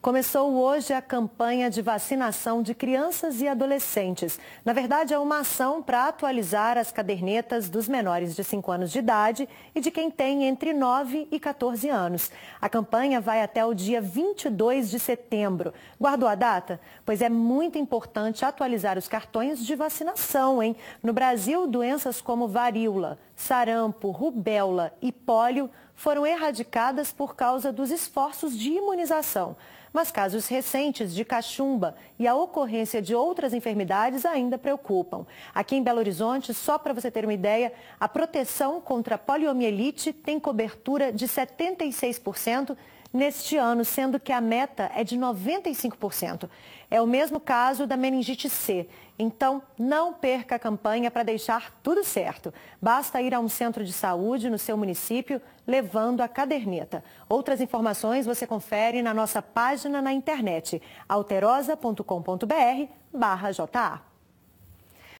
Começou hoje a campanha de vacinação de crianças e adolescentes. Na verdade, é uma ação para atualizar as cadernetas dos menores de 5 anos de idade e de quem tem entre 9 e 14 anos. A campanha vai até o dia 22 de setembro. Guardou a data? Pois é muito importante atualizar os cartões de vacinação, hein? No Brasil, doenças como varíola, sarampo, rubéola e pólio foram erradicadas por causa dos esforços de imunização. Mas casos recentes de cachumba e a ocorrência de outras enfermidades ainda preocupam. Aqui em Belo Horizonte, só para você ter uma ideia, a proteção contra poliomielite tem cobertura de 76% neste ano, sendo que a meta é de 95%. É o mesmo caso da meningite C. Então, não perca a campanha para deixar tudo certo. Basta ir a um centro de saúde no seu município levando a caderneta. Outras informações você confere na nossa página na internet alterosa.com.br/ja.